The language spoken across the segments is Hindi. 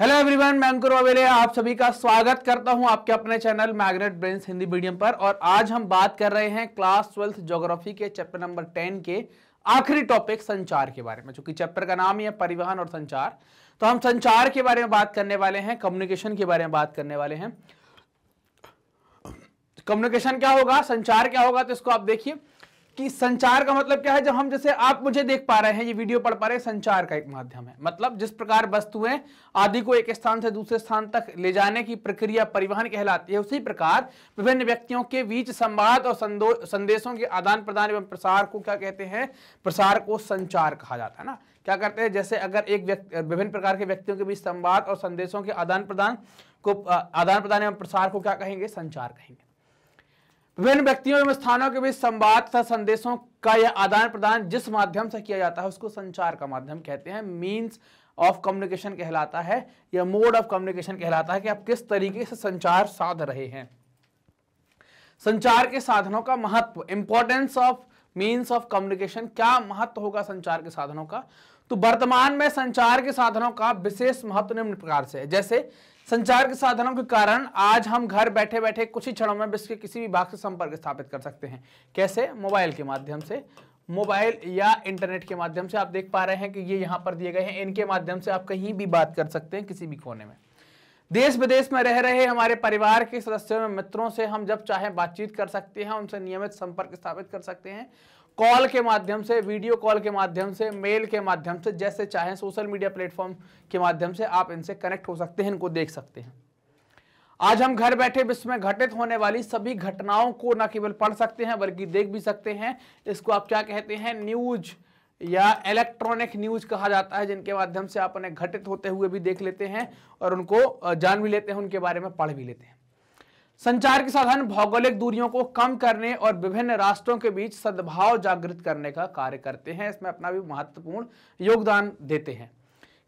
हेलो एवरीवन मैं अंकुर अवेले आप सभी का स्वागत करता हूं आपके अपने channel Magnet Brain Hindi medium पर और आज हम बात कर रहे हैं क्लास ट्वेल्थ ज्योग्राफी के चैप्टर नंबर टेन के आखिरी टॉपिक संचार के बारे में चूंकि चैप्टर का नाम ही है परिवहन और संचार तो हम संचार के बारे में बात करने वाले हैं कम्युनिकेशन के बारे में बात करने वाले हैं कम्युनिकेशन क्या होगा संचार क्या होगा तो इसको आप देखिए कि संचार का मतलब क्या है जब हम जैसे आप मुझे देख पा रहे हैं ये वीडियो पढ़ पा रहे हैं संचार का एक माध्यम है मतलब जिस प्रकार वस्तुएं आदि को एक स्थान से दूसरे स्थान तक ले जाने की प्रक्रिया परिवहन कहलाती है उसी प्रकार विभिन्न व्यक्तियों के बीच संवाद और संदेशों के आदान प्रदान एवं प्रसार को क्या कहते हैं प्रसार को संचार कहा जाता है ना क्या करते हैं जैसे अगर एक व्यक्ति विभिन्न प्रकार के व्यक्तियों के बीच संवाद और संदेशों के आदान प्रदान को आदान प्रदान एवं प्रसार को क्या कहेंगे संचार कहेंगे विभिन्न व्यक्तियों एवं स्थानों के बीच संवाद तथा संदेशों का यह आदान प्रदान जिस माध्यम से किया जाता है उसको संचार का माध्यम कहते हैं मीन्स ऑफ कम्युनिकेशन कहलाता है या मोड ऑफ कम्युनिकेशन कहलाता है कि आप किस तरीके से संचार साध रहे हैं संचार के साधनों का महत्व importance of means of communication क्या महत्व होगा संचार के साधनों का तो वर्तमान में संचार के साधनों का विशेष महत्व निम्न प्रकार से है जैसे संचार के साधनों के कारण आज हम घर बैठे बैठे कुछ ही क्षणों में विश्व के किसी भी भाग से संपर्क स्थापित कर सकते हैं कैसे मोबाइल के माध्यम से मोबाइल या इंटरनेट के माध्यम से आप देख पा रहे हैं कि ये यहाँ पर दिए गए हैं इनके माध्यम से आप कहीं भी बात कर सकते हैं किसी भी कोने में देश विदेश में रह रहे हमारे परिवार के सदस्यों में मित्रों से हम जब चाहे बातचीत कर सकते हैं उनसे नियमित संपर्क स्थापित कर सकते हैं कॉल के माध्यम से वीडियो कॉल के माध्यम से मेल के माध्यम से जैसे चाहें सोशल मीडिया प्लेटफॉर्म के माध्यम से आप इनसे कनेक्ट हो सकते हैं इनको देख सकते हैं आज हम घर बैठे विश्व में घटित होने वाली सभी घटनाओं को न केवल पढ़ सकते हैं बल्कि देख भी सकते हैं इसको आप क्या कहते हैं न्यूज या इलेक्ट्रॉनिक न्यूज कहा जाता है जिनके माध्यम से आप उन्हें घटित होते हुए भी देख लेते हैं और उनको जान भी लेते हैं उनके बारे में पढ़ भी लेते हैं संचार के साधन भौगोलिक दूरियों को कम करने और विभिन्न राष्ट्रों के बीच सद्भाव जागृत करने का कार्य करते हैं इसमें अपना भी महत्वपूर्ण योगदान देते हैं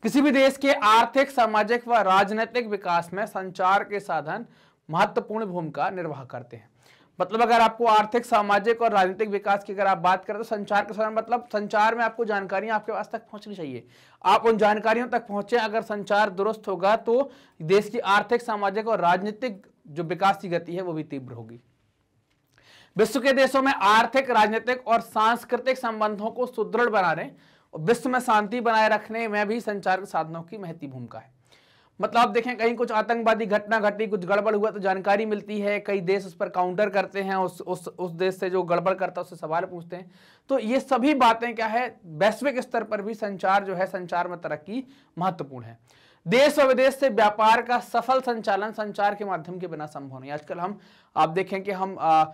किसी भी देश के आर्थिक सामाजिक व राजनीतिक विकास में संचार के साधन महत्वपूर्ण भूमिका निर्वाह करते हैं मतलब अगर आपको आर्थिक सामाजिक और राजनीतिक विकास की अगर आप बात करें तो संचार के साधन मतलब संचार में आपको जानकारियां आपके पास तक पहुंचनी चाहिए आप उन जानकारियों तक पहुंचे अगर संचार दुरुस्त होगा तो देश की आर्थिक सामाजिक और राजनीतिक जो विकास की गति है वो भी तीव्र होगी विश्व के देशों में आर्थिक राजनीतिक और सांस्कृतिक संबंधों को सुदृढ़ बनाने और विश्व में शांति बनाए रखने में भी संचार के साधनों की महती भूमिका है मतलब आप देखें कहीं कुछ आतंकवादी घटना घटी कुछ गड़बड़ हुआ तो जानकारी मिलती है कई देश उस पर काउंटर करते हैं उस उस उस देश से जो गड़बड़ करता है उससे सवाल पूछते हैं तो ये सभी बातें क्या है वैश्विक स्तर पर भी संचार जो है संचार में तरक्की महत्वपूर्ण है देश और विदेश से व्यापार का सफल संचालन संचार के माध्यम के बिना संभव नहीं आजकल हम आप देखें कि हम आ,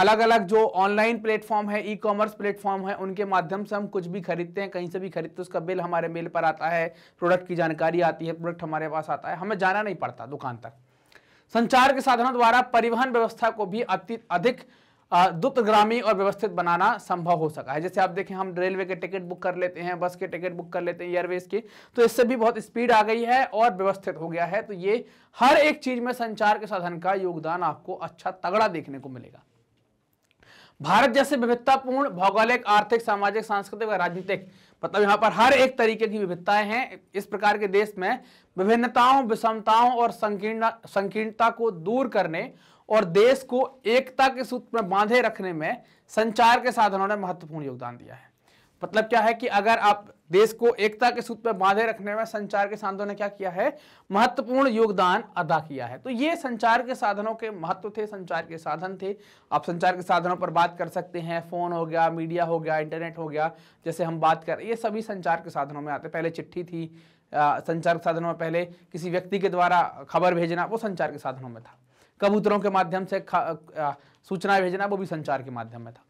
अलग अलग जो ऑनलाइन प्लेटफॉर्म है ई कॉमर्स प्लेटफॉर्म है उनके माध्यम से हम कुछ भी खरीदते हैं कहीं से भी खरीदते हैं उसका बिल हमारे मेल पर आता है प्रोडक्ट की जानकारी आती है प्रोडक्ट हमारे पास आता है हमें जाना नहीं पड़ता दुकान तक संचार के साधनों द्वारा परिवहन व्यवस्था को भी अति अधिक द्रुतग्रामी और व्यवस्थित बनाना संभव हो सका है जैसे आप देखें हम रेलवे के टिकट बुक कर लेते हैं बस के टिकट बुक कर लेते हैं एयरवेज के तो इससे भी बहुत स्पीड आ गई है और व्यवस्थित हो गया है तो ये हर एक चीज में संचार के साधन का योगदान आपको अच्छा तगड़ा देखने को मिलेगा भारत जैसे विविधतापूर्ण भौगोलिक आर्थिक सामाजिक सांस्कृतिक व राजनीतिक मतलब यहाँ पर हर एक तरीके की विभिन्नताएं हैं इस प्रकार के देश में विभिन्नताओं विषमताओं और संकीर्ण संकीर्णता को दूर करने और देश को एकता के सूत्र में बांधे रखने में संचार के साधनों ने महत्वपूर्ण योगदान दिया है मतलब क्या है कि अगर आप देश को एकता के सूत्र पर बांधे रखने में संचार के साधनों ने क्या किया है महत्वपूर्ण योगदान अदा किया है तो ये संचार के साधनों के महत्व थे संचार के साधन थे आप संचार के साधनों पर बात कर सकते हैं फोन हो गया मीडिया हो गया इंटरनेट हो गया जैसे हम बात कर ये सभी संचार के साधनों में आते पहले चिट्ठी थी आ, संचार के साधनों में पहले किसी व्यक्ति के द्वारा खबर भेजना वो संचार के साधनों में था कबूतरों के माध्यम से सूचना भेजना वो भी संचार के माध्यम में था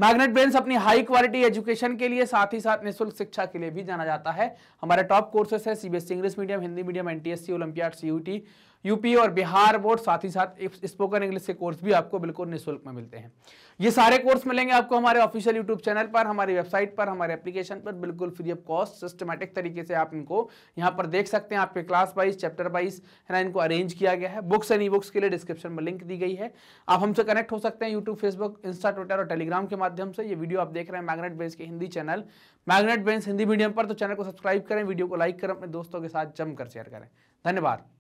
मैग्नेट ब्रेन्स अपनी हाई क्वालिटी एजुकेशन के लिए साथ ही साथ निःशुल्क शिक्षा के लिए भी जाना जाता है हमारे टॉप कोर्सेस है CBSE English medium Hindi medium NTSC olympiad CUT UP और बिहार बोर्ड साथ ही साथ स्पोकन इंग्लिश के कोर्स भी आपको बिल्कुल निःशुल्क में मिलते हैं ये सारे कोर्स मिलेंगे आपको हमारे ऑफिशियल यूट्यूब चैनल पर हमारी वेबसाइट पर हमारे एप्लीकेशन पर बिल्कुल फ्री ऑफ कॉस्ट सिस्टमेटिक तरीके से आप इनको यहाँ पर देख सकते हैं आपके क्लास वाइज चैप्टर वाइज है ना इनको अरेंज किया गया है बुक्स एंड ई बुक्स के लिए डिस्क्रिप्शन में लिंक दी गई है आप हमसे कनेक्ट हो सकते हैं यूट्यूब फेसबुक इंस्टा ट्विटर और टेलीग्राम के माध्यम से ये वीडियो आप देख रहे हैं मैग्नेट बेंस के Hindi channel Magnet Brains Hindi medium पर तो चैनल को सब्सक्राइब करें वीडियो को लाइक करें अपने दोस्तों के साथ जमकर शेयर करें धन्यवाद